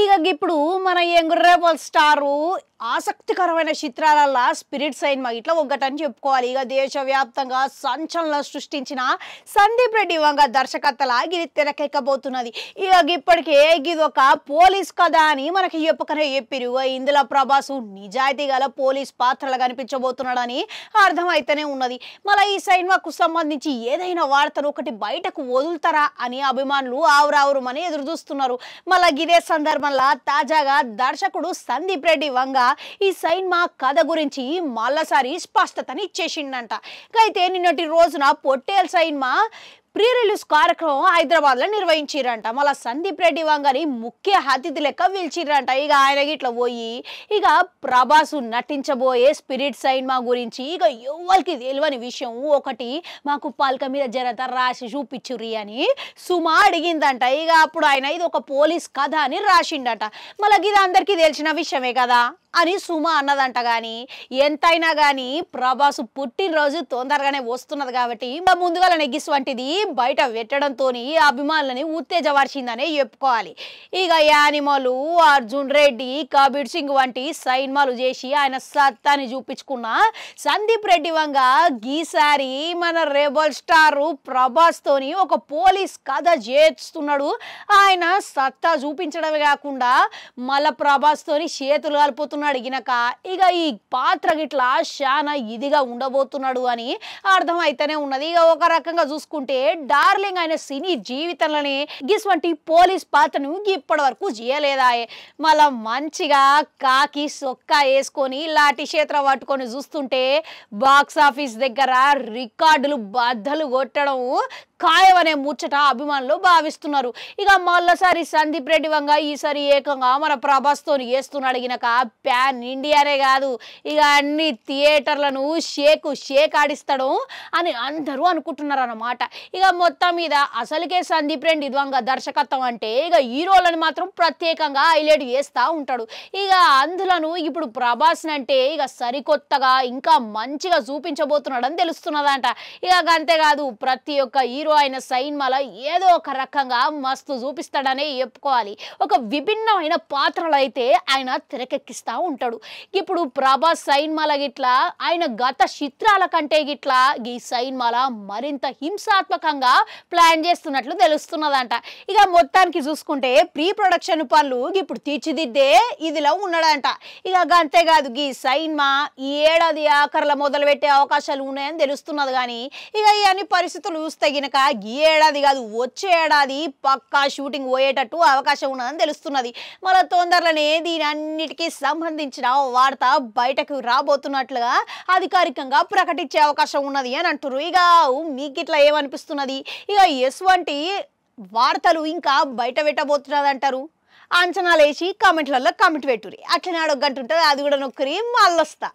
ఇక ఇప్పుడు మన ఎంగుర్రేపల్ స్టారు ఆసక్తికరమైన చిత్రాలలో స్పిరిట్ సైన్మా ఇట్లా ఒకటని చెప్పుకోవాలి ఇక దేశవ్యాప్తంగా సంచలనం సృష్టించిన సందీప్ రెడ్డి వంగ దర్శకత్తలా ఇది తెరకెక్కబోతున్నది ఇక ఇప్పటికే ఇది ఒక పోలీస్ కథ అని మనకి చెప్పకనే చెప్పిరు ఇందులో ప్రభాసు నిజాయితీ గల పోలీస్ పాత్రలు కనిపించబోతున్నాడని అర్థమైతేనే ఉన్నది మళ్ళీ ఈ సైన్మాకు సంబంధించి ఏదైనా వార్తను ఒకటి బయటకు వదులుతారా అని అభిమానులు ఆవురావురమని ఎదురు చూస్తున్నారు మళ్ళీ ఇదే సందర్భంలో తాజాగా దర్శకుడు సందీప్ రెడ్డి వంగ ఈ సైన్మా కథ గురించి మళ్ళసారి స్పష్టతని ఇచ్చేసిండంట అయితే నిన్నటి రోజున పొట్టేల్ సైన్మా ప్రీ రిలీజ్ కార్యక్రమం హైదరాబాద్ లో నిర్వహించారంట మళ్ళీ సందీప్ రెడ్డి వంగని ముఖ్య అతిథి లెక్క పిలిచిరంట ఇక ఆయన ఇట్లా పోయి ఇక ప్రభాసు నటించబోయే స్పిరిట్ సైన్మా గురించి ఇక ఎవరికి తెలియని విషయం ఒకటి మాకు పాలక మీద జనత రాసి చూపించురి అని సుమా అడిగిందంట ఇక అప్పుడు ఆయన ఇది ఒక పోలీస్ కథ అని రాసిండట మళ్ళీ ఇది అందరికీ తెలిసిన విషయమే కదా అని సుమ అన్నదంట కానీ ఎంతైనా కానీ ప్రభాసు పుట్టినరోజు తొందరగానే వస్తున్నది కాబట్టి ముందుగా నెగ్గిస్ వంటిది బయట పెట్టడంతో అభిమానులని ఉత్తేజపరిచిందనే చెప్పుకోవాలి ఇక యానిమలు అర్జున్ రెడ్డి కబీర్ సింగ్ వంటి సైన్మాలు చేసి ఆయన సత్తాని చూపించుకున్న సందీప్ రెడ్డి వంగ గీసారి మన రెబల్ స్టార్ తోని ఒక పోలీస్ కథ చేస్తున్నాడు ఆయన సత్తా చూపించడమే కాకుండా మళ్ళా ప్రభాస్తోని చేతులు కలిపోతున్నాడు ప్రశ్నలు అడిగినాక ఇక ఈ పాత్ర గిట్లా శానా ఇదిగా ఉండబోతున్నాడు అని అర్థం అయితేనే ఉన్నది ఇక ఒక రకంగా చూసుకుంటే డార్లింగ్ అయిన సినీ జీవితంలోనే గిస్వంటి పోలీస్ పాత్రను ఇప్పటి వరకు చేయలేదాయే మళ్ళా మంచిగా కాకి సొక్క వేసుకొని లాఠీ క్షేత్ర పట్టుకొని చూస్తుంటే బాక్స్ ఆఫీస్ దగ్గర రికార్డులు బద్దలు కొట్టడం ఖాయమనే ముచ్చట అభిమానులు భావిస్తున్నారు ఇక మళ్ళసారి సందీప్ రెడ్డి వంగ ఈసారి ఏకంగా మన ప్రభాస్తో వేస్తున్నాడు గినక ప్యాన్ ఇండియానే కాదు ఇక అన్ని థియేటర్లను షేకు షేక్ ఆడిస్తాడు అని అందరూ అనుకుంటున్నారు అన్నమాట ఇక మొత్తం మీద అసలుకే సందీప్ రెడ్డి వంగ దర్శకత్వం అంటే ఇక హీరోలను మాత్రం ప్రత్యేకంగా హైలైట్ చేస్తూ ఉంటాడు ఇక అందులను ఇప్పుడు ప్రభాస్ అంటే ఇక సరికొత్తగా ఇంకా మంచిగా చూపించబోతున్నాడని తెలుస్తున్నదంట ఇక అంతేకాదు ప్రతి ఒక్క హీరో హీరో అయిన సైన్మాల ఏదో ఒక రకంగా మస్తు చూపిస్తాడనే చెప్పుకోవాలి ఒక విభిన్నమైన పాత్రలు అయితే ఆయన తెరకెక్కిస్తూ ఉంటాడు ఇప్పుడు ప్రభాస్ సైన్మాల గిట్లా ఆయన గత చిత్రాల కంటే గిట్లా ఈ సైన్మాల మరింత హింసాత్మకంగా ప్లాన్ చేస్తున్నట్లు తెలుస్తున్నదంట ఇక మొత్తానికి చూసుకుంటే ప్రీ ప్రొడక్షన్ పనులు ఇప్పుడు తీర్చిదిద్దే ఇదిలా ఉన్నాడంట ఇక అంతేకాదు ఈ సైన్మా ఈ ఏడాది ఆఖర్ల మొదలుపెట్టే అవకాశాలు ఉన్నాయని తెలుస్తున్నది కానీ ఇక ఇవన్నీ పరిస్థితులు చూస్తే గినక ఈ ఏడాది కాదు వచ్చే ఏడాది పక్కా షూటింగ్ పోయేటట్టు అవకాశం ఉన్నదని తెలుస్తున్నది మన తొందరలోనే దీని అన్నిటికీ సంబంధించిన వార్త బయటకు రాబోతున్నట్లుగా అధికారికంగా ప్రకటించే అవకాశం ఉన్నది అని అంటారు ఇక మీకు ఇట్లా ఏమనిపిస్తున్నది ఇక ఎస్ వంటి వార్తలు ఇంకా బయట పెట్టబోతున్నది అంటారు అంచనాలు వేసి కామెంట్లలో కామెంట్ పెట్టురి అట్లనే అడగంటుంటుంది అది కూడా నొక్కరి మళ్ళొస్తా